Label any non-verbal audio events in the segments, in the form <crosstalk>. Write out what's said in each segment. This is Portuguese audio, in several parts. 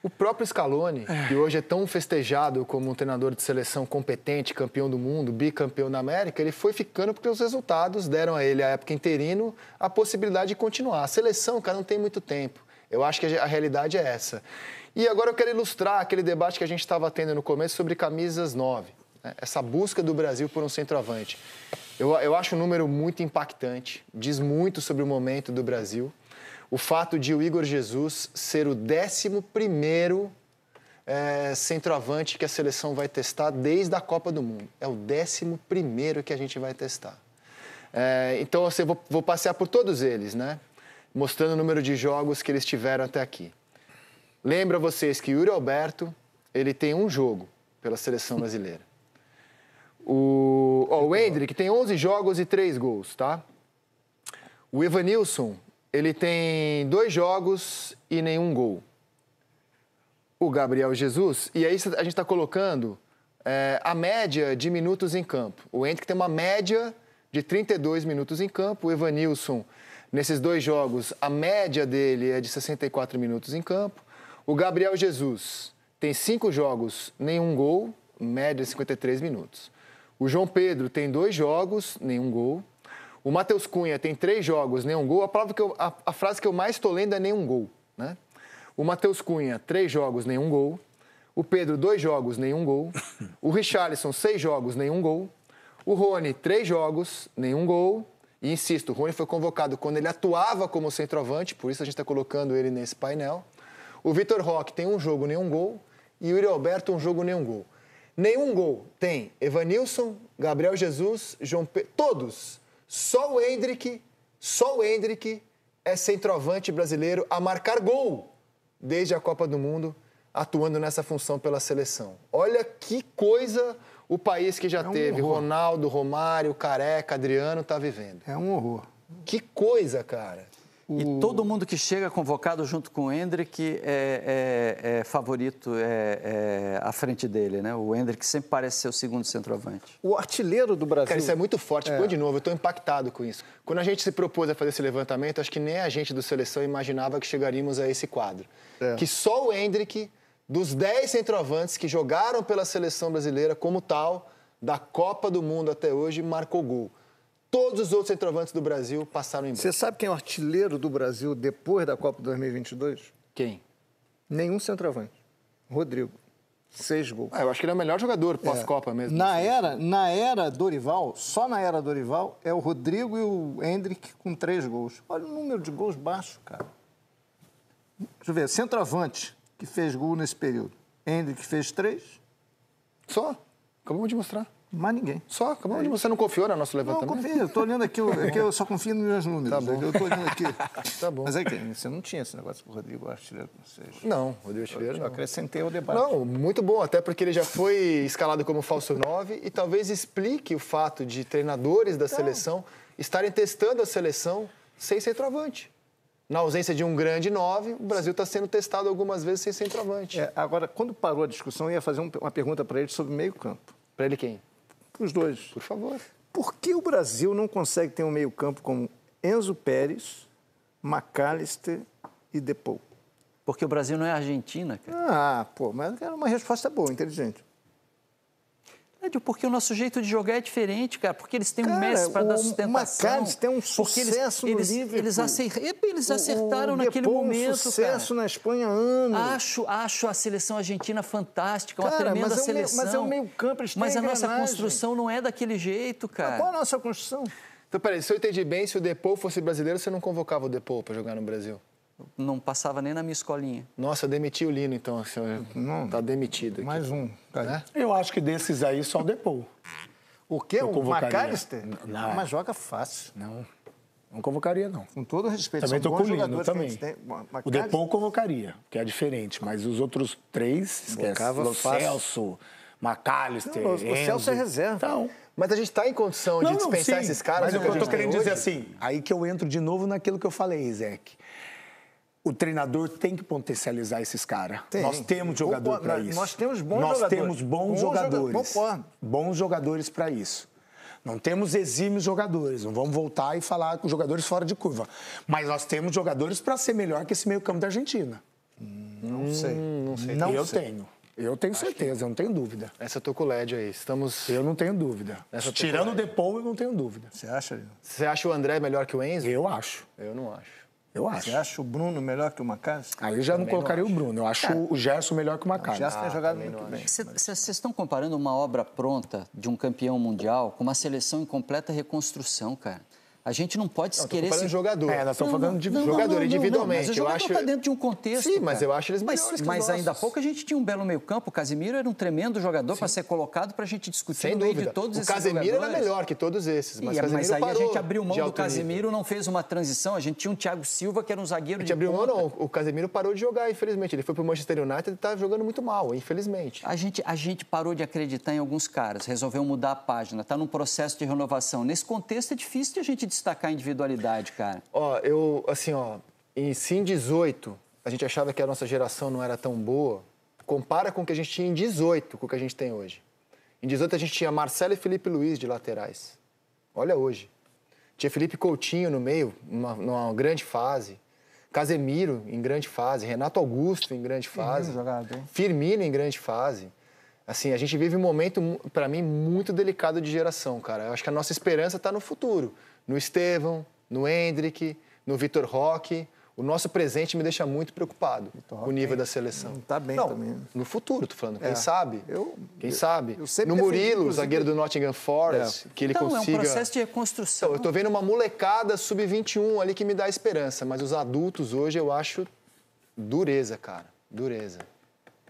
O próprio Scaloni, é. que hoje é tão festejado como um treinador de seleção competente, campeão do mundo, bicampeão da América, ele foi ficando porque os resultados deram a ele, à época interino, a possibilidade de continuar. A seleção, cara, não tem muito tempo. Eu acho que a realidade é essa. E agora eu quero ilustrar aquele debate que a gente estava tendo no começo sobre camisas 9. Né? Essa busca do Brasil por um centroavante. Eu, eu acho um número muito impactante, diz muito sobre o momento do Brasil o fato de o Igor Jesus ser o 11 primeiro é, centroavante que a seleção vai testar desde a Copa do Mundo. É o 11 primeiro que a gente vai testar. É, então, assim, eu vou, vou passear por todos eles, né? Mostrando o número de jogos que eles tiveram até aqui. Lembra vocês que o Yuri Alberto, ele tem um jogo pela seleção <laughs> brasileira. O, oh, o Hendrick tem 11 jogos e 3 gols, tá? O Evanilson ele tem dois jogos e nenhum gol. O Gabriel Jesus, e aí a gente está colocando é, a média de minutos em campo. O Henrique tem uma média de 32 minutos em campo. O Evanilson, nesses dois jogos, a média dele é de 64 minutos em campo. O Gabriel Jesus tem cinco jogos, nenhum gol, média de 53 minutos. O João Pedro tem dois jogos, nenhum gol. O Matheus Cunha tem três jogos, nenhum gol. A, palavra que eu, a, a frase que eu mais estou lendo é nenhum gol. Né? O Matheus Cunha, três jogos, nenhum gol. O Pedro, dois jogos, nenhum gol. <laughs> O Richarlison, seis jogos, nenhum gol. O Rony, três jogos, nenhum gol. E insisto, o Rony foi convocado quando ele atuava como centroavante, por isso a gente está colocando ele nesse painel. O Vitor Roque tem um jogo, nenhum gol. E o Yuri Alberto, um jogo, nenhum gol. Nenhum gol tem Evanilson, Gabriel Jesus, João Pedro. Todos só o Hendrick, só o Hendrick é centroavante brasileiro a marcar gol desde a Copa do Mundo, atuando nessa função pela seleção. Olha que coisa o país que já é um teve horror. Ronaldo, Romário, Careca, Adriano está vivendo. É um horror. Que coisa, cara. E todo mundo que chega convocado junto com o Hendrick é, é, é favorito é, é, à frente dele, né? O Hendrick sempre parece ser o segundo centroavante. O artilheiro do Brasil. Cara, isso é muito forte. Pô, é. de novo, eu estou impactado com isso. Quando a gente se propôs a fazer esse levantamento, acho que nem a gente do seleção imaginava que chegaríamos a esse quadro. É. Que só o Hendrick, dos 10 centroavantes que jogaram pela seleção brasileira como tal, da Copa do Mundo até hoje, marcou gol. Todos os outros centroavantes do Brasil passaram embora. Você sabe quem é o artilheiro do Brasil depois da Copa 2022? Quem? Nenhum centroavante. Rodrigo. Seis gols. Ah, eu acho que ele é o melhor jogador é. pós-Copa é. mesmo. Na assim. era, na era Dorival, só na era Dorival, é o Rodrigo e o Hendrick com três gols. Olha o número de gols baixo, cara. Deixa eu ver, centroavante que fez gol nesse período. Hendrick fez três. Só? Acabamos de mostrar. Mais ninguém. Só? Acabou de é você não confiou no nosso levantamento? Não, eu confio. Eu estou olhando aqui, eu, é que eu só confio nos meus números. Tá bom. Eu estou olhando aqui. <laughs> Tá bom. Mas é que você não tinha esse negócio com o Rodrigo Artilheiro. sei. não, Rodrigo Artilheiro eu, não. acrescentei o debate. Não, muito bom, até porque ele já foi escalado como falso 9 e talvez explique o fato de treinadores da então, seleção estarem testando a seleção sem centroavante. Na ausência de um grande 9, o Brasil está sendo testado algumas vezes sem centroavante. É, agora, quando parou a discussão, eu ia fazer uma pergunta para ele sobre meio campo. Para ele quem? para os dois. Por favor. Por que o Brasil não consegue ter um meio-campo como Enzo Pérez, McAllister e Depou? Porque o Brasil não é Argentina, cara. Ah, pô, mas era uma resposta boa, inteligente porque o nosso jeito de jogar é diferente, cara, porque eles têm cara, um Messi para dar sustentação. Macares tem um sucesso eles, eles, eles, eles, acertaram o, o naquele Depô, momento, um sucesso cara. na Espanha ano. Acho, acho a seleção argentina fantástica, cara, uma tremenda mas seleção. É mas é o meio campo, eles Mas a nossa construção não é daquele jeito, cara. Mas qual a nossa construção? Então, peraí, se eu entendi bem, se o Depô fosse brasileiro, você não convocava o Depô para jogar no Brasil? não passava nem na minha escolinha. Nossa, demitiu o Lino, então, senhor. Assim, não, tá demitido. Aqui. Mais um. Tá né? Eu acho que desses aí só o Depou. O quê? o McAllister? Não, ah, Mas joga fácil. Não. Não convocaria, não. Com todo respeito. Também estou com o Lino, também. O Depou convocaria, que é diferente. Mas os outros três, esquece. o Celso, McAllister, não, O Celso é reserva. Então... Mas a gente está em condição não, de dispensar não, esses caras. Mas o que eu estou querendo é hoje? dizer assim, aí que eu entro de novo naquilo que eu falei, Isaac o treinador tem que potencializar esses caras. Nós temos jogador para isso. Nós temos bons nós jogadores. Temos bons, bons jogadores. Joga bons jogadores para isso. Não temos exímios jogadores, não vamos voltar e falar com jogadores fora de curva. Mas nós temos jogadores para ser melhor que esse meio-campo da Argentina. Hum, não sei. Hum, não sei. Não eu sei. tenho. Eu tenho Acho certeza, que... eu não tenho dúvida. Essa tô com o LED aí. Estamos. Eu não tenho dúvida. Essa é Tirando o Depou, eu não tenho dúvida. Você acha? Você acha o André melhor que o Enzo? Eu acho. Eu não acho. Eu acho. Você acha o Bruno melhor que o Macas? Aí eu já não colocaria não o Bruno. Eu acho tá. o Gerson melhor que o Macas. O Gerson tem ah, jogado muito bem. Vocês estão comparando uma obra pronta de um campeão mundial com uma seleção em completa reconstrução, cara. A gente não pode não, querer. Falando se... jogador. É, nós estamos não, falando de não, jogador individualmente. mas o jogador está acho... Tá dentro de um contexto. Sim, cara. mas eu acho eles mais. Mas, mas ainda há pouco a gente tinha um belo meio-campo. O Casemiro era um tremendo jogador para ser colocado para a gente discutir Sem no meio de todos o esses Casemiro era melhor que todos esses. Mas, e, mas aí a gente abriu mão do Casemiro, nível. não fez uma transição. A gente tinha um Thiago Silva, que era um zagueiro. A gente abriu mão, não. O Casemiro parou de jogar, infelizmente. Ele foi para o Manchester United e está jogando muito mal, infelizmente. A gente, a gente parou de acreditar em alguns caras, resolveu mudar a página, está num processo de renovação. Nesse contexto é difícil de a gente destacar a individualidade, cara? Ó, eu, assim, ó, em Sim 18, a gente achava que a nossa geração não era tão boa. Compara com o que a gente tinha em 18, com o que a gente tem hoje. Em 18 a gente tinha Marcelo e Felipe Luiz de laterais. Olha hoje. Tinha Felipe Coutinho no meio, numa, numa grande fase. Casemiro em grande fase, Renato Augusto em grande fase, Firmino, Firmino em grande fase. Assim, a gente vive um momento para mim muito delicado de geração, cara. Eu acho que a nossa esperança está no futuro no Estevão, no Hendrick, no Vitor Roque. O nosso presente me deixa muito preocupado o nível da seleção. Não tá bem não, também. No futuro, tô falando. Quem é. sabe? Eu, quem eu, sabe? no Murilo, defendi, zagueiro do Nottingham Forest, é. que ele então, consiga... é um processo de reconstrução. Então, eu tô vendo uma molecada sub-21 ali que me dá esperança, mas os adultos hoje eu acho dureza, cara. Dureza.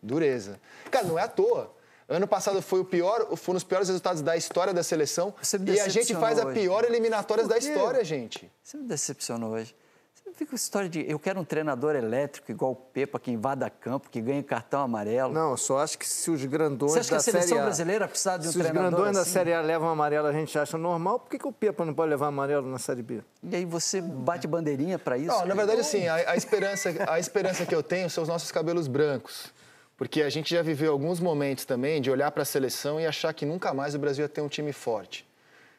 Dureza. Cara, não é à toa Ano passado foi o pior, foram um dos piores resultados da história da seleção. e a gente faz a pior eliminatória eliminatórias da história, gente. Você me decepcionou hoje. Você não fica com história de eu quero um treinador elétrico igual o Pepa, que invada campo, que ganha cartão amarelo. Não, eu só acho que se os grandões da Série Você acha que a seleção a... brasileira precisa de um se treinador Se os grandões assim? da Série A levam amarelo, a gente acha normal, por que, que o Pepa não pode levar amarelo na Série B? E aí você bate bandeirinha para isso? Não, na verdade, sim. A, a, esperança, a esperança que eu tenho são os nossos cabelos brancos. Porque a gente já viveu alguns momentos também de olhar para a seleção e achar que nunca mais o Brasil ia ter um time forte.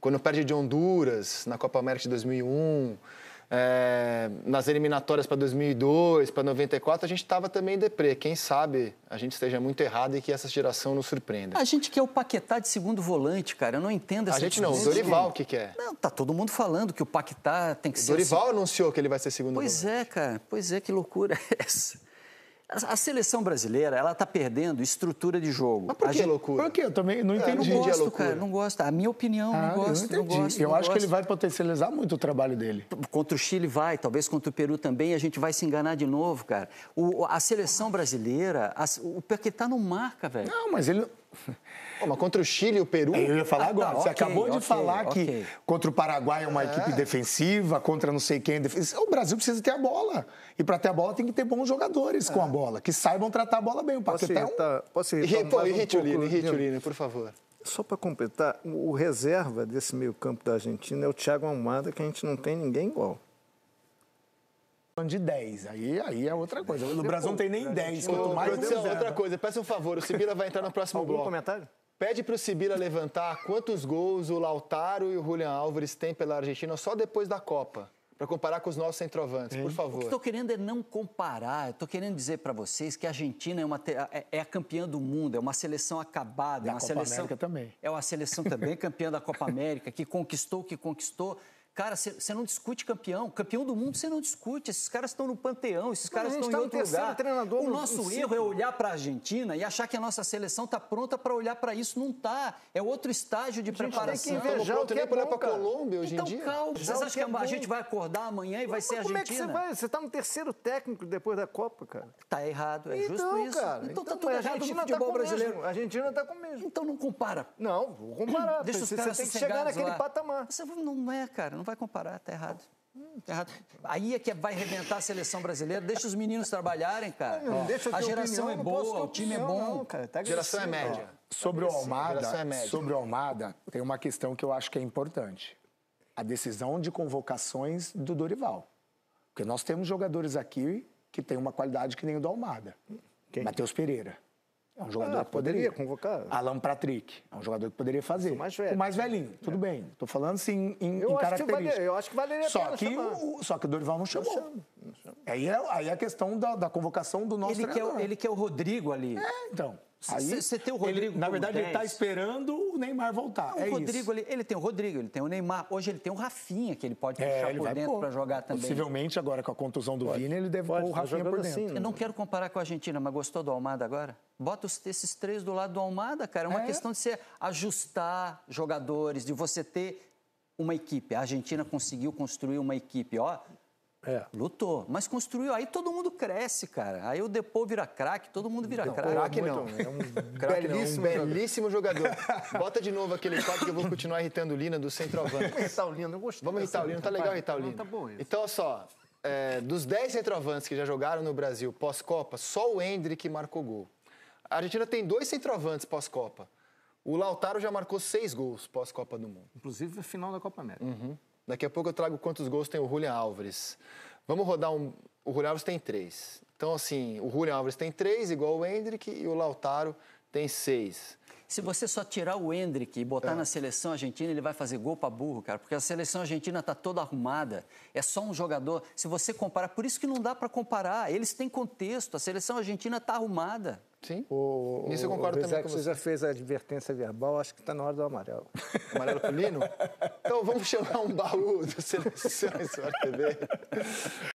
Quando perde de Honduras na Copa América de 2001, é, eh, nas eliminatórias para 2002, para 94, a gente estava também deprê. Quem sabe a gente esteja muito errado e que essa geração nos surpreenda. A gente quer o Paquetá de segundo volante, cara. Eu não entendo essa A gente não, o Dorival que quer. É? Não, tá todo mundo falando que o Paquetá tem que o ser... Dorival anunciou que ele vai ser segundo pois volante. Pois é, cara. Pois é, que loucura é essa. A seleção brasileira, ela tá perdendo estrutura de jogo. Mas por que a gente... loucura? Por que? Eu também não é, entendo. Eu não gosto, cara. Não gosto. A minha opinião, ah, não gosto. Eu, não não gosto, eu não acho gosto. que ele vai potencializar muito o trabalho dele. Contra o Chile vai, talvez contra o Peru também. A gente vai se enganar de novo, cara. O, a seleção brasileira, a, o Paquetá não marca, velho. Não, mas ele... Pô, mas contra o Chile e o Peru. É, eu ia falar ah, agora. Tá, Você okay, acabou de okay, falar okay. que contra o Paraguai é uma é. equipe defensiva, contra não sei quem. É o Brasil precisa ter a bola. E para ter a bola tem que ter bons jogadores é. com a é. bola, que saibam tratar a bola bem. O Paquetá posso irritar, é Posso irritar, Irri, pô, um Irritulina, pouco... por favor. Só para completar, o reserva desse meio-campo da Argentina é o Thiago Almada, que a gente não tem ninguém igual de 10. Aí, aí é outra coisa. No Brasil não tem nem 10, quanto mais. outra coisa, peça um favor, o Sibila vai entrar no próximo Algum bloco. comentário? Pede para o Sibila levantar quantos gols o Lautaro e o Julian Álvares têm pela Argentina só depois da Copa, para comparar com os nossos centroavantes, é. por favor. O que estou querendo é não comparar, estou querendo dizer para vocês que a Argentina é, uma, é, é a campeã do mundo, é uma seleção acabada. é uma Copa seleção, América também. É uma seleção também campeã da Copa América, que conquistou o que conquistou Cara, você não discute campeão. Campeão do mundo você não discute. Esses caras estão no panteão, esses caras estão tá em outro lugar. Treinador o nosso no erro é olhar para a Argentina e achar que a nossa seleção está pronta para olhar para isso. Não tá. É outro estágio de a gente preparação. Tem que invejar o que é para a Colômbia hoje então, em dia. Então calma. Vocês acham que, é a gente vai acordar amanhã e vai Mas ser a Argentina? Como é que você vai? Você está no terceiro técnico depois da Copa, cara. Tá errado. É então, justo isso. Cara, então, tá então tá tudo errado no tá futebol tá brasileiro. Mesmo. A Argentina está com mesmo. Então não compara. Não, vou comparar. Deixa os caras Você tem que chegar naquele patamar. Não é, cara. Não vai comparar, tá errado. Hum, tá errado. Aí é que vai arrebentar a seleção brasileira. Deixa os meninos trabalharem, cara. Não, a geração opinião, é boa, o time é bom. Não, cara, tá geração é média. Tá sobre o Almada, é sobre o Almada, tem uma questão que eu acho que é importante. A decisão de convocações do Dorival. Porque nós temos jogadores aqui que têm uma qualidade que nem o do Almada. Matheus Pereira. É um jogador ah, que poderia, poderia convocar. Alan Patrick, é um jogador que poderia fazer. O mais velho. O mais velhinho, tudo é. bem. Estou falando sim em, eu em característica. eu acho que valeria só que o, Só que o Dorival não chamou. Não chamo, não chamo. Aí, é, aí é a questão da, da convocação do nosso ele é treinador. é ele o Rodrigo ali. É, então. Você tem o Rodrigo. Ele, na verdade, 10. ele está esperando o Neymar voltar. é isso. ele, ele, tem o Rodrigo, ele tem o Neymar. Hoje ele tem o Rafinha, que ele pode é, puxar ele por dentro para jogar também. Possivelmente, agora com a contusão do pode. Vini, ele deve pôr o tá Rafinha por dentro. Assim, Eu não né? quero comparar com a Argentina, mas gostou do Almada agora? Bota esses três do lado do Almada, cara. É uma é. questão de você ajustar jogadores, de você ter uma equipe. A Argentina conseguiu construir uma equipe. Ó, é. Lutou. Mas construiu. Aí todo mundo cresce, cara. Aí o Depô vira craque, todo mundo vira craque. Craque não. Crack, não. é um belíssimo, <laughs> não, um belíssimo jogador. <laughs> Bota de novo aquele quadro que eu vou continuar irritando o Lina do centroavante. Vamos irritar o Lina, eu gostei. Vamos irritar o Lina, tá legal irritar o Lina. tá bom isso. Então, olha só. É, dos 10 centroavantes que já jogaram no Brasil pós-Copa, só o Hendrick marcou gol. A Argentina tem dois centroavantes pós-Copa. O Lautaro já marcou seis gols pós-Copa do Mundo. Inclusive, final da Copa América. Uhum. Daqui a pouco eu trago quantos gols tem o Julian Álvares. Vamos rodar um. O Julian Álvares tem três. Então, assim, o Julian Álvares tem três, igual o Hendrick, e o Lautaro tem seis. Se você só tirar o Hendrick e botar é. na seleção argentina, ele vai fazer gol para burro, cara, porque a seleção argentina tá toda arrumada. É só um jogador. Se você comparar, por isso que não dá para comparar. Eles têm contexto. A seleção argentina tá arrumada. Sim. O, Nisso eu concordo o também Que você. já fez a advertência verbal, acho que está na hora do amarelo. <laughs> Amarelo felino? <laughs> então vamos chamar um baú do Seleções para TV.